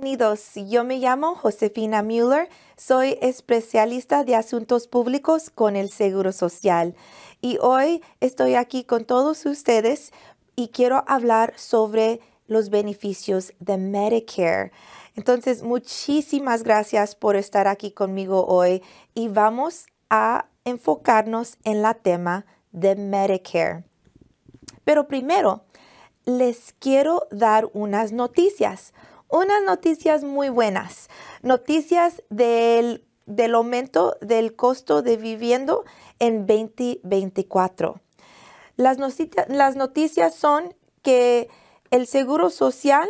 Bienvenidos, yo me llamo Josefina Mueller, soy especialista de asuntos públicos con el Seguro Social y hoy estoy aquí con todos ustedes y quiero hablar sobre los beneficios de Medicare. Entonces, muchísimas gracias por estar aquí conmigo hoy y vamos a enfocarnos en la tema de Medicare. Pero primero, les quiero dar unas noticias unas noticias muy buenas, noticias del, del aumento del costo de viviendo en 2024. Las, las noticias son que el seguro social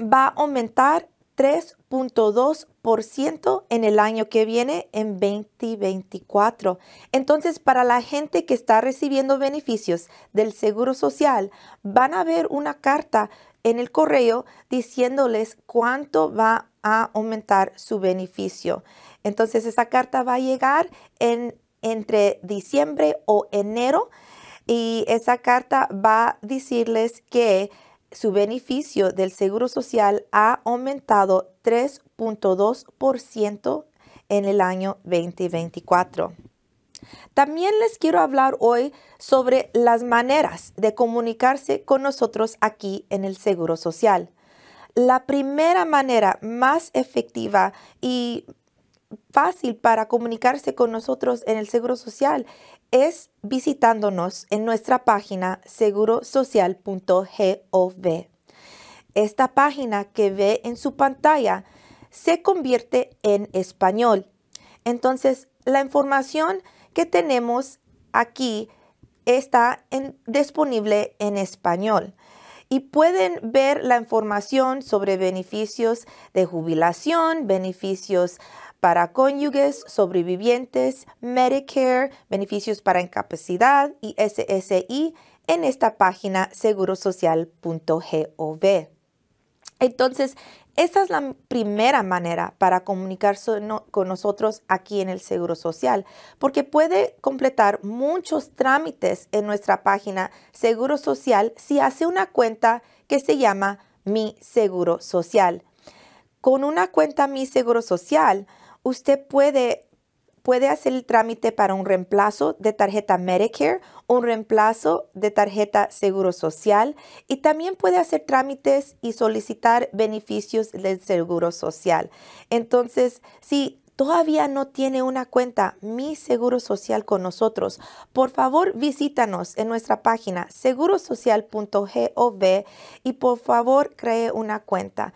va a aumentar 3.2% en el año que viene, en 2024. Entonces, para la gente que está recibiendo beneficios del Seguro Social, van a ver una carta en el correo diciéndoles cuánto va a aumentar su beneficio. Entonces esa carta va a llegar en, entre diciembre o enero y esa carta va a decirles que su beneficio del Seguro Social ha aumentado 3.2% en el año 2024. También les quiero hablar hoy sobre las maneras de comunicarse con nosotros aquí en el Seguro Social. La primera manera más efectiva y fácil para comunicarse con nosotros en el Seguro Social es visitándonos en nuestra página segurosocial.gov. Esta página que ve en su pantalla se convierte en español. Entonces, la información que tenemos aquí está en, disponible en español y pueden ver la información sobre beneficios de jubilación, beneficios para cónyuges, sobrevivientes, Medicare, beneficios para incapacidad y SSI en esta página segurosocial.gov. Entonces, esa es la primera manera para comunicarse con nosotros aquí en el Seguro Social, porque puede completar muchos trámites en nuestra página Seguro Social si hace una cuenta que se llama Mi Seguro Social. Con una cuenta Mi Seguro Social, usted puede puede hacer el trámite para un reemplazo de tarjeta Medicare, un reemplazo de tarjeta Seguro Social y también puede hacer trámites y solicitar beneficios del Seguro Social. Entonces, si todavía no tiene una cuenta Mi Seguro Social con nosotros, por favor visítanos en nuestra página segurosocial.gov y por favor cree una cuenta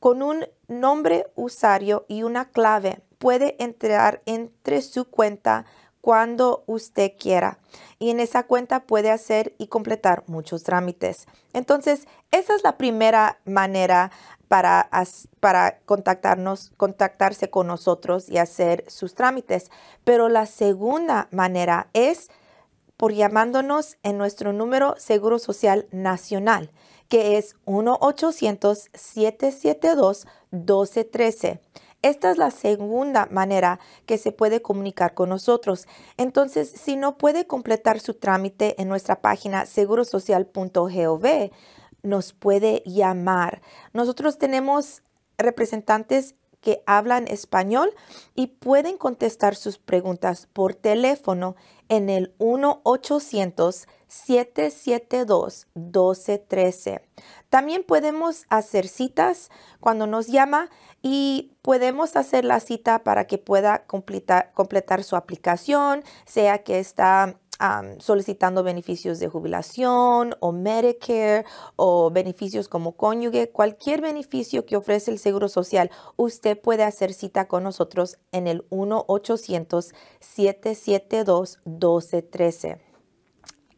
con un nombre usuario y una clave puede entrar entre su cuenta cuando usted quiera. Y en esa cuenta puede hacer y completar muchos trámites. Entonces, esa es la primera manera para, para contactarnos, contactarse con nosotros y hacer sus trámites. Pero la segunda manera es por llamándonos en nuestro número Seguro Social Nacional, que es 1-800-772-1213. Esta es la segunda manera que se puede comunicar con nosotros. Entonces, si no puede completar su trámite en nuestra página segurosocial.gov, nos puede llamar. Nosotros tenemos representantes que hablan español y pueden contestar sus preguntas por teléfono en el 1 800 772-1213. También podemos hacer citas cuando nos llama y podemos hacer la cita para que pueda completar, completar su aplicación, sea que está solicitando beneficios de jubilación o Medicare o beneficios como cónyuge, cualquier beneficio que ofrece el Seguro Social, usted puede hacer cita con nosotros en el 1-800-772-1213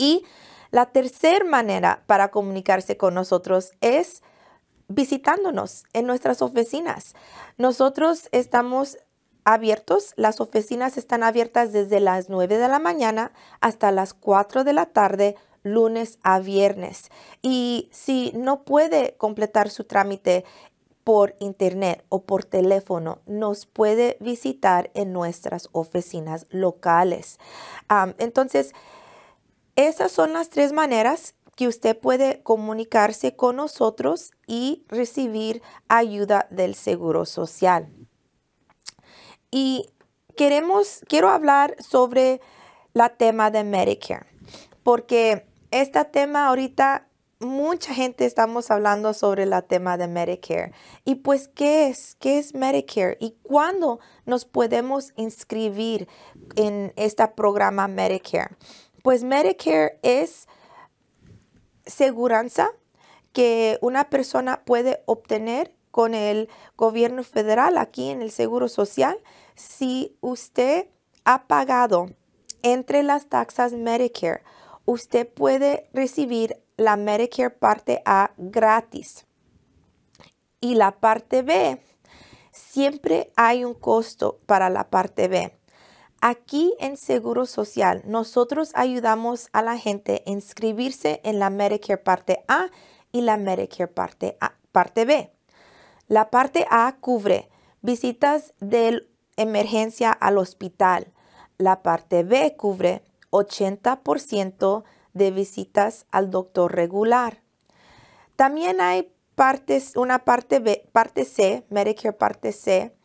y La tercera manera para comunicarse con nosotros es visitándonos en nuestras oficinas. Nosotros estamos abiertos, las oficinas están abiertas desde las 9 de la mañana hasta las 4 de la tarde, lunes a viernes. Y si no puede completar su trámite por internet o por teléfono, nos puede visitar en nuestras oficinas locales. entonces, esas son las tres maneras que usted puede comunicarse con nosotros y recibir ayuda del Seguro Social. Y queremos, quiero hablar sobre la tema de Medicare, porque este tema ahorita mucha gente estamos hablando sobre la tema de Medicare. Y pues, ¿qué es? ¿Qué es Medicare? ¿Y cuándo nos podemos inscribir en este programa Medicare? Pues Medicare es seguranza que una persona puede obtener con el gobierno federal aquí en el Seguro Social si usted ha pagado entre las taxas Medicare. Usted puede recibir la Medicare parte A gratis. Y la parte B, siempre hay un costo para la parte B. Aquí en Seguro Social, nosotros ayudamos a la gente a inscribirse en la Medicare Parte A y la Medicare Parte, B. La Parte A cubre visitas de emergencia al hospital. La Parte B cubre 80% de visitas al doctor regular. También hay partes, una parte, parte C, Medicare Parte C,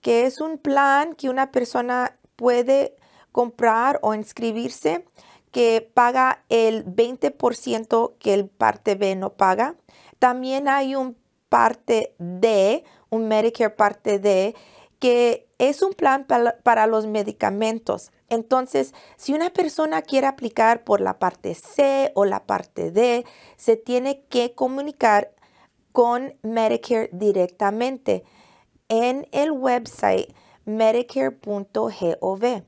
que es un plan que una persona puede comprar o inscribirse que paga el 20% que el parte B no paga. También hay un parte D, un Medicare parte D, que es un plan para, los medicamentos. Entonces, si una persona quiere aplicar por la parte C o la parte D, se tiene que comunicar con Medicare directamente. En el website medicare.gov.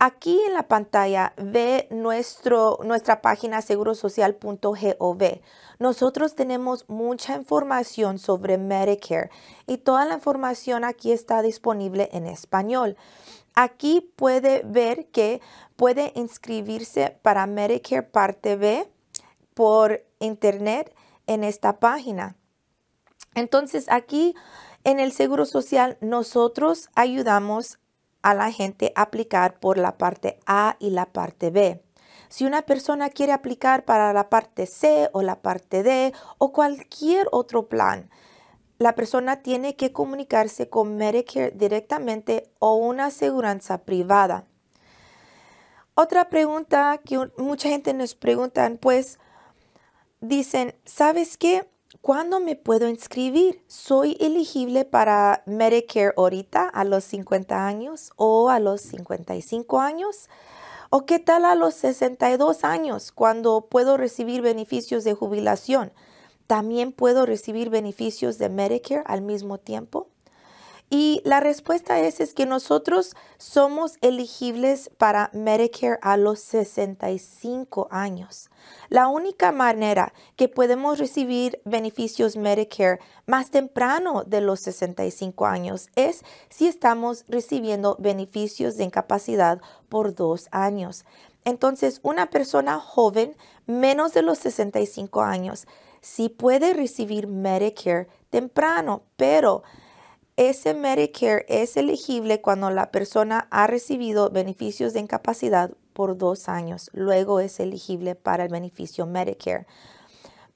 Aquí en la pantalla ve nuestro, nuestra página segurosocial.gov. Nosotros tenemos mucha información sobre Medicare y toda la información aquí está disponible en español. Aquí puede ver que puede inscribirse para Medicare Parte B por internet en esta página. Entonces aquí en el Seguro Social nosotros ayudamos a la gente a aplicar por la parte A y la parte B. Si una persona quiere aplicar para la parte C o la parte D o cualquier otro plan, la persona tiene que comunicarse con Medicare directamente o una aseguranza privada. Otra pregunta que mucha gente nos pregunta, pues dicen, ¿sabes qué? ¿Cuándo me puedo inscribir? ¿Soy elegible para Medicare ahorita a los 50 años o a los 55 años? ¿O qué tal a los 62 años cuando puedo recibir beneficios de jubilación? ¿También puedo recibir beneficios de Medicare al mismo tiempo? Y la respuesta es, es que nosotros somos elegibles para Medicare a los 65 años. La única manera que podemos recibir beneficios Medicare más temprano de los 65 años es si estamos recibiendo beneficios de incapacidad por dos años. Entonces, una persona joven, menos de los 65 años, sí puede recibir Medicare temprano, pero ese Medicare es elegible cuando la persona ha recibido beneficios de incapacidad por dos años. Luego es elegible para el beneficio Medicare.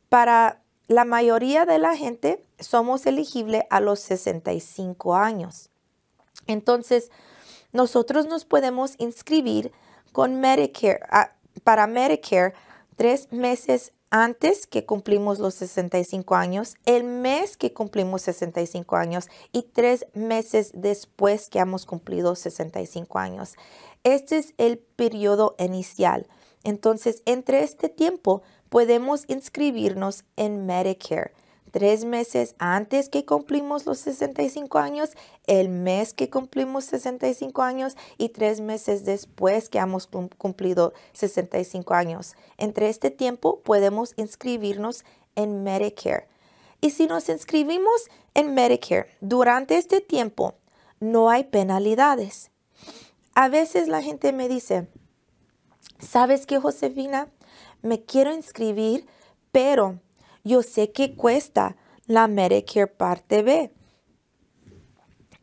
Para la mayoría de la gente somos elegibles a los 65 años. Entonces, nosotros nos podemos inscribir con Medicare, para Medicare tres meses antes que cumplimos los 65 años, el mes que cumplimos 65 años y tres meses después que hemos cumplido 65 años. Este es el periodo inicial. Entonces, entre este tiempo podemos inscribirnos en Medicare tres meses antes que cumplimos los 65 años, el mes que cumplimos 65 años y tres meses después que hemos cumplido 65 años. Entre este tiempo podemos inscribirnos en Medicare. Y si nos inscribimos en Medicare durante este tiempo, no hay penalidades. A veces la gente me dice, ¿sabes qué, Josefina? Me quiero inscribir, pero yo sé que cuesta la Medicare Parte B.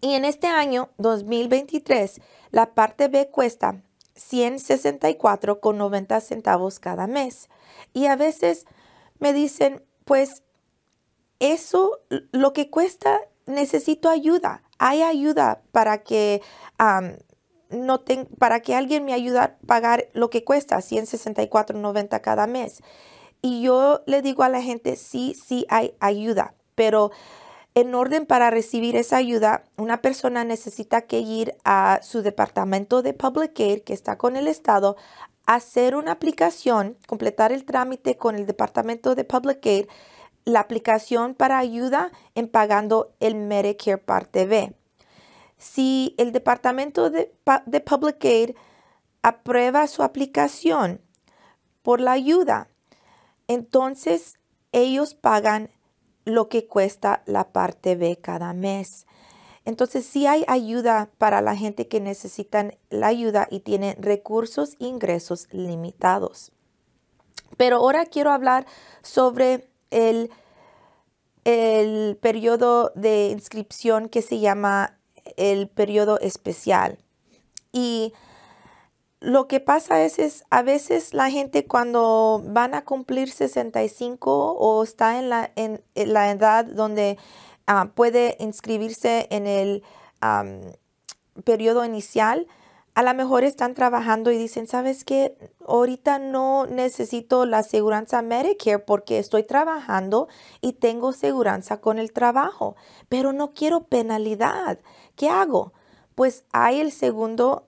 Y en este año 2023, la Parte B cuesta 164,90 centavos cada mes. Y a veces me dicen, pues eso, lo que cuesta, necesito ayuda. Hay ayuda para que no para que alguien me ayude a pagar lo que cuesta, 164.90 cada mes. Y yo le digo a la gente, sí, sí hay ayuda, pero en orden para recibir esa ayuda, una persona necesita que ir a su departamento de Public Aid, que está con el Estado, hacer una aplicación, completar el trámite con el departamento de Public Aid, la aplicación para ayuda en pagando el Medicare Parte B. Si el departamento de, de Public Aid aprueba su aplicación por la ayuda, entonces, ellos pagan lo que cuesta la parte B cada mes. Entonces, si sí hay ayuda para la gente que necesitan la ayuda y tienen recursos e ingresos limitados. Pero ahora quiero hablar sobre el, el periodo de inscripción que se llama el periodo especial. Y lo que pasa es, es, a veces la gente cuando van a cumplir 65 o está en la, en, la edad donde ah, puede inscribirse en el periodo inicial, a lo mejor están trabajando y dicen, ¿sabes qué? Ahorita no necesito la seguranza Medicare porque estoy trabajando y tengo seguranza con el trabajo, pero no quiero penalidad. ¿Qué hago? Pues hay el segundo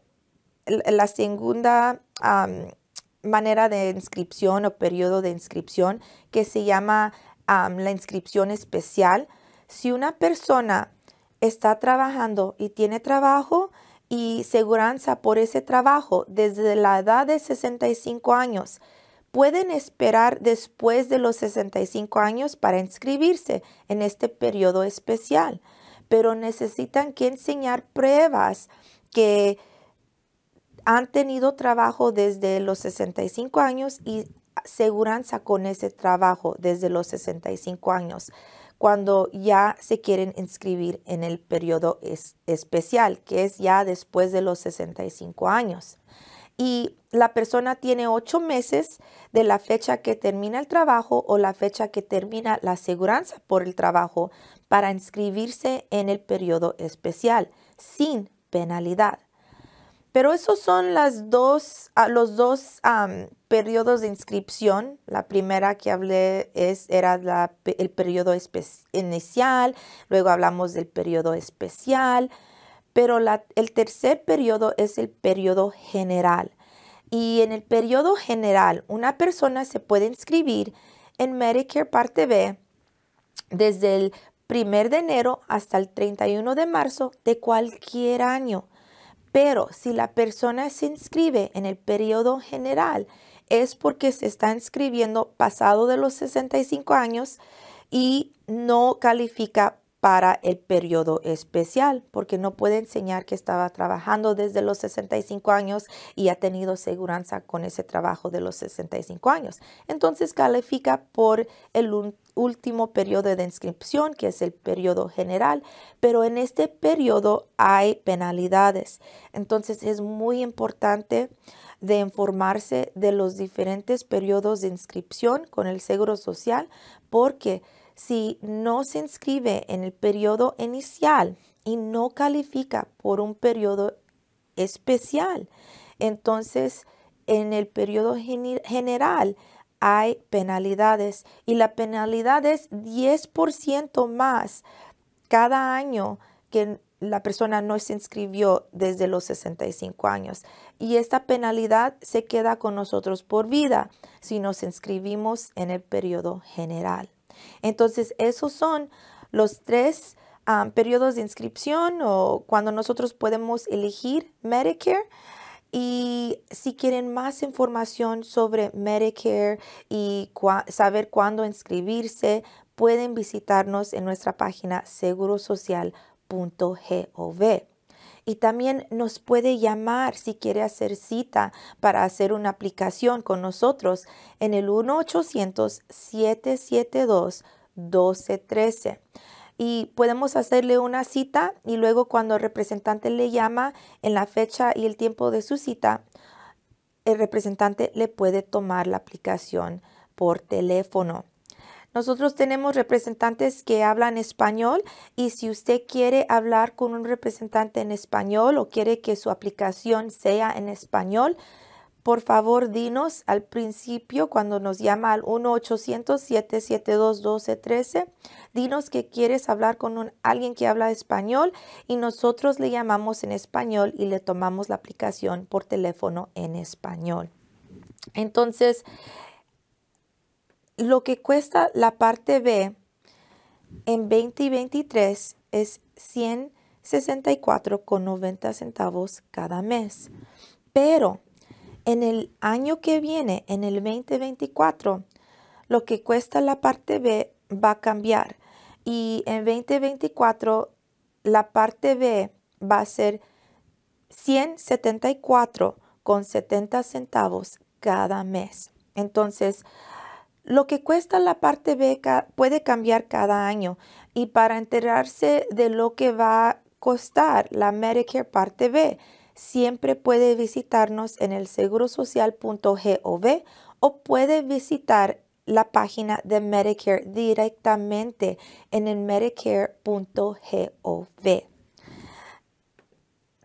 la segunda manera de inscripción o periodo de inscripción que se llama la inscripción especial. Si una persona está trabajando y tiene trabajo y seguranza por ese trabajo desde la edad de 65 años, pueden esperar después de los 65 años para inscribirse en este periodo especial, pero necesitan que enseñar pruebas que han tenido trabajo desde los 65 años y seguridad con ese trabajo desde los 65 años cuando ya se quieren inscribir en el periodo especial, que es ya después de los 65 años. Y la persona tiene ocho meses de la fecha que termina el trabajo o la fecha que termina la aseguranza por el trabajo para inscribirse en el periodo especial sin penalidad. Pero esos son ah, los dos periodos de inscripción. La primera que hablé era el periodo inicial, luego hablamos del periodo especial, pero el tercer periodo es el periodo general. Y en el periodo general, una persona se puede inscribir en Medicare Parte B desde el 1 de enero hasta el 31 de marzo de cualquier año. Pero si la persona se inscribe en el periodo general, es porque se está inscribiendo pasado de los 65 años y no califica para el periodo especial, porque no puede enseñar que estaba trabajando desde los 65 años y ha tenido seguridad con ese trabajo de los 65 años. Entonces califica por el último periodo de inscripción, que es el periodo general, pero en este periodo hay penalidades. Entonces es muy importante de informarse de los diferentes periodos de inscripción con el Seguro Social, porque si no se inscribe en el periodo inicial y no califica por un periodo especial, entonces en el periodo general hay penalidades y la penalidad es 10% más cada año que la persona no se inscribió desde los 65 años. Y esta penalidad se queda con nosotros por vida si nos inscribimos en el periodo general. Entonces, esos son los tres ah, periodos de inscripción o cuando nosotros podemos elegir Medicare. Y si quieren más información sobre Medicare y saber cuándo inscribirse, pueden visitarnos en nuestra página segurosocial.gov y también nos puede llamar si quiere hacer cita para hacer una aplicación con nosotros en el 1-800-772-1213. Y podemos hacerle una cita y luego cuando el representante le llama en la fecha y el tiempo de su cita, el representante le puede tomar la aplicación por teléfono. Nosotros tenemos representantes que hablan español y si usted quiere hablar con un representante en español o quiere que su aplicación sea en español, por favor dinos al principio cuando nos llama al 1-800-772-1213, dinos que quieres hablar con un, alguien que habla español y nosotros le llamamos en español y le tomamos la aplicación por teléfono en español. Entonces, lo que cuesta la parte B en 2023 es 164,90 centavos cada mes. Pero en el año que viene, en el 2024, lo que cuesta la parte B va a cambiar. Y en 2024, la parte B va a ser 174,70 centavos cada mes. Entonces, lo que cuesta la parte B puede cambiar cada año y para enterarse de lo que va a costar la Medicare parte B, siempre puede visitarnos en el segurosocial.gov o puede visitar la página de Medicare directamente en el medicare.gov.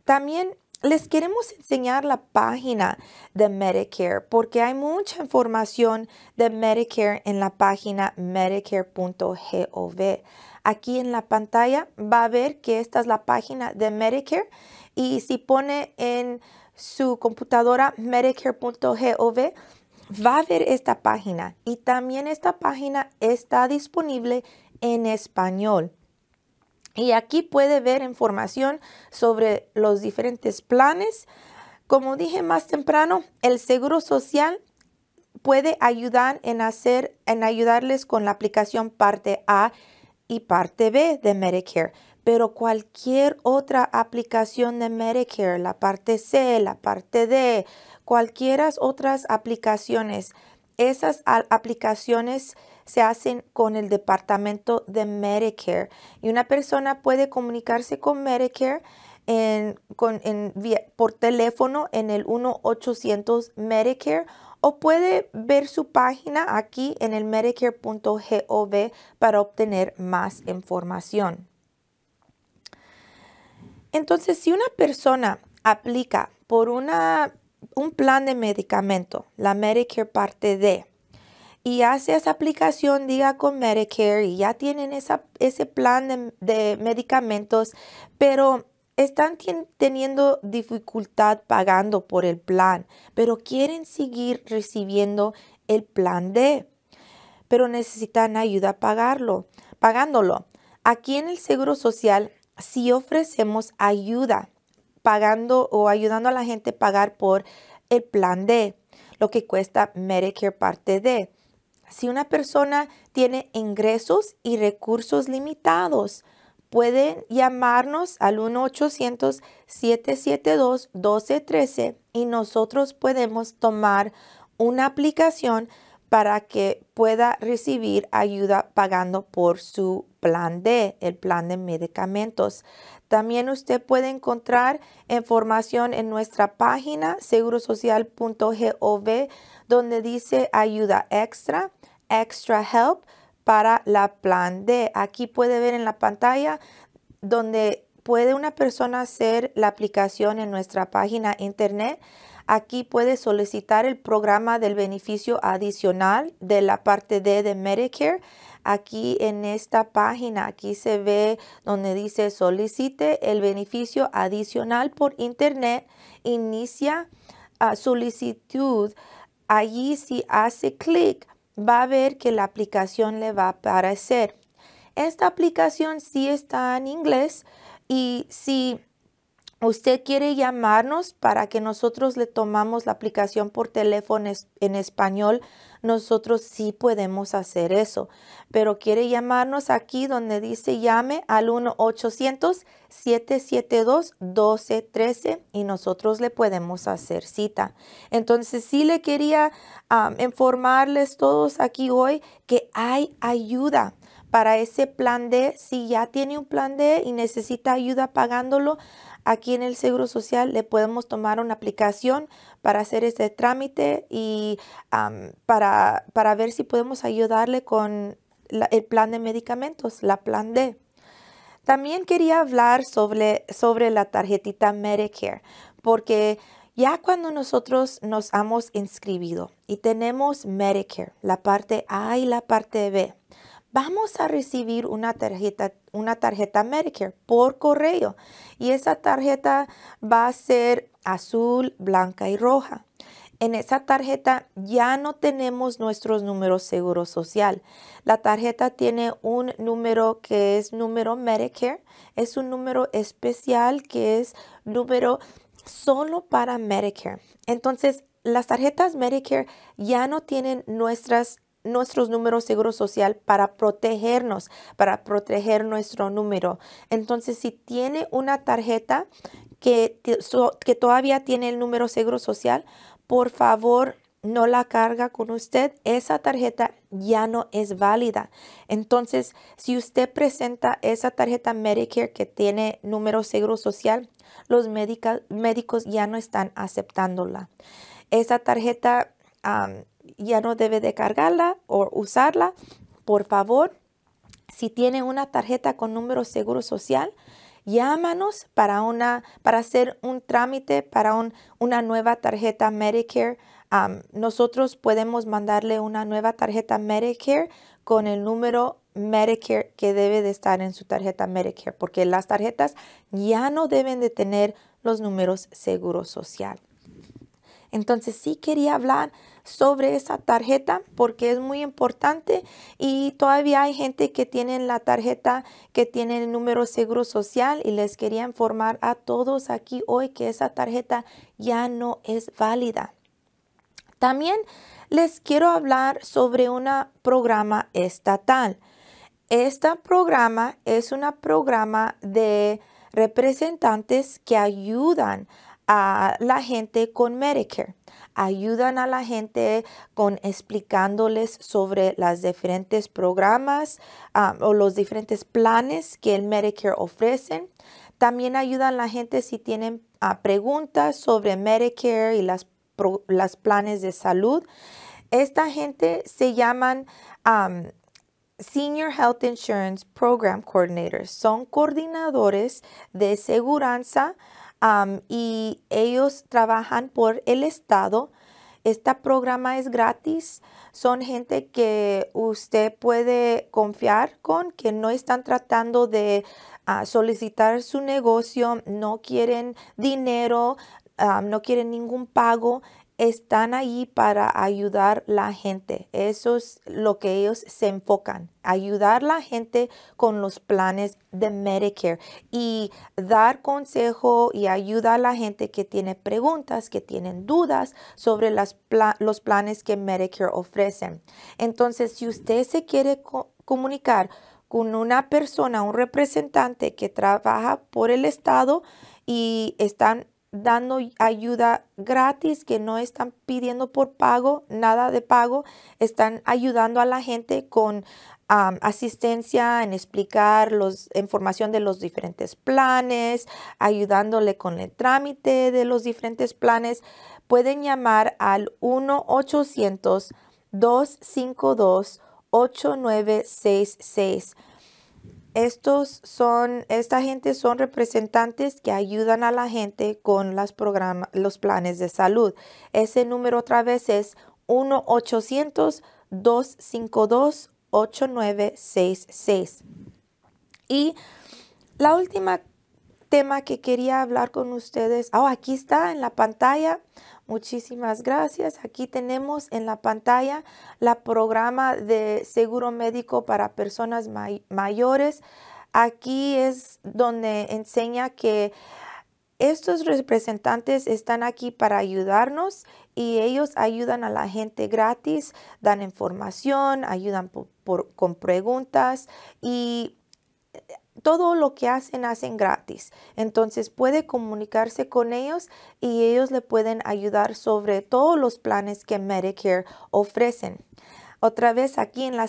También les queremos enseñar la página de Medicare porque hay mucha información de Medicare en la página medicare.gov. Aquí en la pantalla va a ver que esta es la página de Medicare y si pone en su computadora medicare.gov va a ver esta página y también esta página está disponible en español. Y aquí puede ver información sobre los diferentes planes. Como dije más temprano, el Seguro Social puede ayudar en, hacer, en ayudarles con la aplicación parte A y parte B de Medicare. Pero cualquier otra aplicación de Medicare, la parte C, la parte D, cualquiera otras aplicaciones, esas aplicaciones se hacen con el departamento de Medicare y una persona puede comunicarse con Medicare por teléfono en el 1-800 Medicare o puede ver su página aquí en el medicare.gov para obtener más información. Entonces, si una persona aplica por una, un plan de medicamento, la Medicare parte D, y hace esa aplicación, diga con Medicare y ya tienen ese plan de, medicamentos, pero están teniendo dificultad pagando por el plan, pero quieren seguir recibiendo el plan D, pero necesitan ayuda a pagarlo, pagándolo. Aquí en el Seguro Social sí ofrecemos ayuda pagando o ayudando a la gente a pagar por el plan D, lo que cuesta Medicare parte D. Si una persona tiene ingresos y recursos limitados, pueden llamarnos al 1-800-772-1213 y nosotros podemos tomar una aplicación para que pueda recibir ayuda pagando por su plan D, el plan de medicamentos. También usted puede encontrar información en nuestra página segurosocial.gov donde dice ayuda extra extra help para la plan D. Aquí puede ver en la pantalla donde puede una persona hacer la aplicación en nuestra página internet. Aquí puede solicitar el programa del beneficio adicional de la parte D de Medicare. Aquí en esta página, aquí se ve donde dice solicite el beneficio adicional por internet. Inicia ah, solicitud. Allí si hace clic, va a ver que la aplicación le va a aparecer. Esta aplicación sí está en inglés y si usted quiere llamarnos para que nosotros le tomamos la aplicación por teléfono en español, nosotros sí podemos hacer eso. Pero quiere llamarnos aquí donde dice llame al 1-800-772-1213 y nosotros le podemos hacer cita. Entonces sí le quería informarles todos aquí hoy que hay ayuda para ese plan D. Si ya tiene un plan D y necesita ayuda pagándolo, Aquí en el Seguro Social le podemos tomar una aplicación para hacer este trámite y para, para, ver si podemos ayudarle con el plan de medicamentos, la plan D. También quería hablar sobre, sobre la tarjetita Medicare, porque ya cuando nosotros nos hemos inscribido y tenemos Medicare, la parte A y la parte B, vamos a recibir una tarjeta, una tarjeta Medicare por correo y esa tarjeta va a ser azul, blanca y roja. En esa tarjeta ya no tenemos nuestros números seguro social. La tarjeta tiene un número que es número Medicare. Es un número especial que es número solo para Medicare. Entonces, las tarjetas Medicare ya no tienen nuestras nuestros números seguro social para protegernos, para proteger nuestro número. Entonces, si tiene una tarjeta que, que todavía tiene el número seguro social, por favor, no la carga con usted, esa tarjeta ya no es válida. Entonces, si usted presenta esa tarjeta Medicare que tiene número seguro social, los médicos ya no están aceptándola. Esa tarjeta ya no debe de cargarla o usarla. Por favor, si tiene una tarjeta con número seguro social, llámanos para, una, para hacer un trámite para una nueva tarjeta Medicare. nosotros podemos mandarle una nueva tarjeta Medicare con el número Medicare que debe de estar en su tarjeta Medicare, porque las tarjetas ya no deben de tener los números seguro social. Entonces sí quería hablar sobre esa tarjeta porque es muy importante y todavía hay gente que tiene la tarjeta que tiene el número seguro social y les quería informar a todos aquí hoy que esa tarjeta ya no es válida. También les quiero hablar sobre un programa estatal. Este programa es un programa de representantes que ayudan a la gente con Medicare. Ayudan a la gente con explicándoles sobre las diferentes programas o los diferentes planes que el Medicare ofrecen. También ayudan a la gente si tienen ah, preguntas sobre Medicare y las, planes de salud. Esta gente se llaman Senior Health Insurance Program Coordinators. Son coordinadores de seguridad y ellos trabajan por el Estado. Este programa es gratis. Son gente que usted puede confiar con, que no están tratando de ah, solicitar su negocio, no quieren dinero, no quieren ningún pago están ahí para ayudar la gente. Eso es lo que ellos se enfocan, ayudar a la gente con los planes de Medicare y dar consejo y ayuda a la gente que tiene preguntas, que tienen dudas sobre los planes que Medicare ofrecen. Entonces, si usted se quiere comunicar con una persona, un representante que trabaja por el Estado y están dando ayuda gratis, que no están pidiendo por pago, nada de pago, están ayudando a la gente con asistencia en explicar los, información de los diferentes planes, ayudándole con el trámite de los diferentes planes. Pueden llamar al 1-800-252-8966. Estos son, esta gente son representantes que ayudan a la gente con las programas los planes de salud. Ese número otra vez es 1-800-252-8966. Y la última tema que quería hablar con ustedes, oh, aquí está en la pantalla Muchísimas gracias. Aquí tenemos en la pantalla la programa de seguro médico para personas mayores. Aquí es donde enseña que estos representantes están aquí para ayudarnos y ellos ayudan a la gente gratis, dan información, ayudan con preguntas y todo lo que hacen, hacen gratis. Entonces puede comunicarse con ellos y ellos le pueden ayudar sobre todos los planes que Medicare ofrecen. Otra vez aquí en la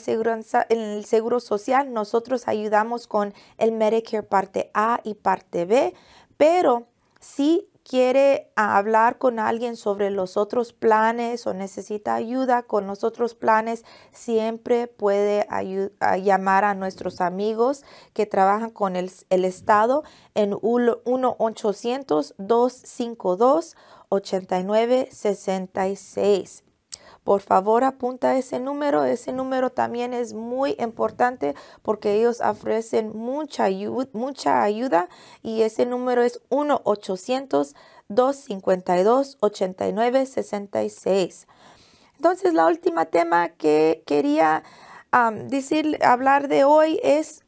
en el Seguro Social, nosotros ayudamos con el Medicare parte A y parte B, pero sí quiere hablar con alguien sobre los otros planes o necesita ayuda con los otros planes, siempre puede llamar a nuestros amigos que trabajan con el, Estado en 1-800-252-8966. Por favor, apunta ese número. Ese número también es muy importante porque ellos ofrecen mucha, ayuda, mucha ayuda y ese número es 1-800-252-8966. Entonces, la última tema que quería decir, hablar de hoy es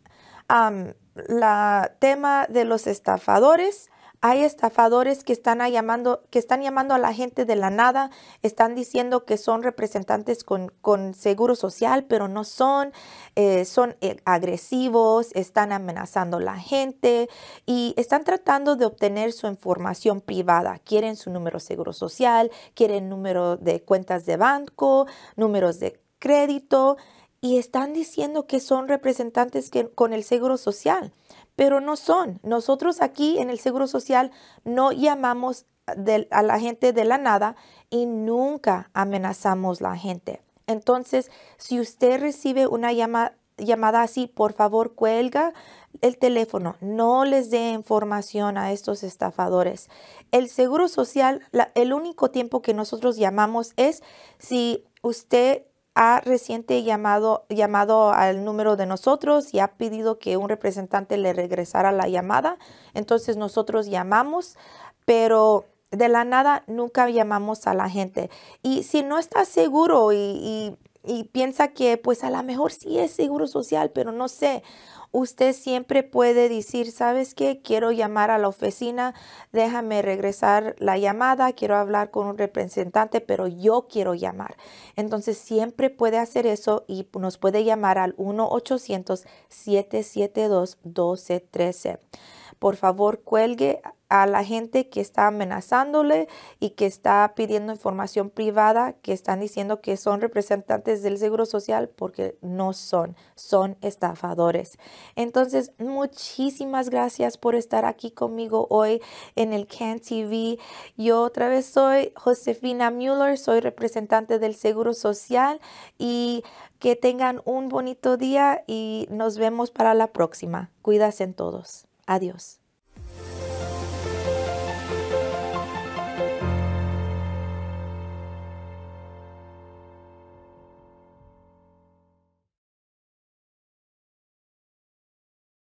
la tema de los estafadores. Hay estafadores que están, llamando, que están llamando a la gente de la nada, están diciendo que son representantes con, seguro social, pero no son, eh, son eh, agresivos, están amenazando a la gente y están tratando de obtener su información privada. Quieren su número de seguro social, quieren número de cuentas de banco, números de crédito y están diciendo que son representantes que, con el Seguro Social, pero no son. Nosotros aquí en el Seguro Social no llamamos a la gente de la nada y nunca amenazamos la gente. Entonces, si usted recibe una llamada así, por favor cuelga el teléfono, no les dé información a estos estafadores. El Seguro Social, el único tiempo que nosotros llamamos es si usted ha reciente llamado, llamado al número de nosotros y ha pedido que un representante le regresara la llamada. Entonces nosotros llamamos, pero de la nada nunca llamamos a la gente. Y si no está seguro y, y piensa que pues a lo mejor sí es seguro social, pero no sé, usted siempre puede decir, ¿sabes qué? Quiero llamar a la oficina, déjame regresar la llamada, quiero hablar con un representante, pero yo quiero llamar. Entonces siempre puede hacer eso y nos puede llamar al 1-800-772-1213. Por favor, cuelgue la gente que está amenazándole y que está pidiendo información privada, que están diciendo que son representantes del Seguro Social porque no son, son estafadores. Entonces, muchísimas gracias por estar aquí conmigo hoy en el Can TV. Yo otra vez soy Josefina Mueller, soy representante del Seguro Social y que tengan un bonito día y nos vemos para la próxima. Cuídense todos. Adiós.